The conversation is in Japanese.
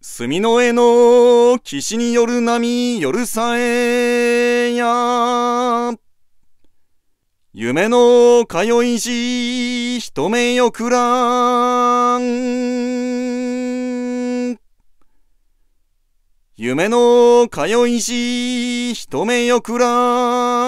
墨の絵の岸による波、夜さえや。夢の通いし、一目よくらん。夢の通いし、一目よくらん。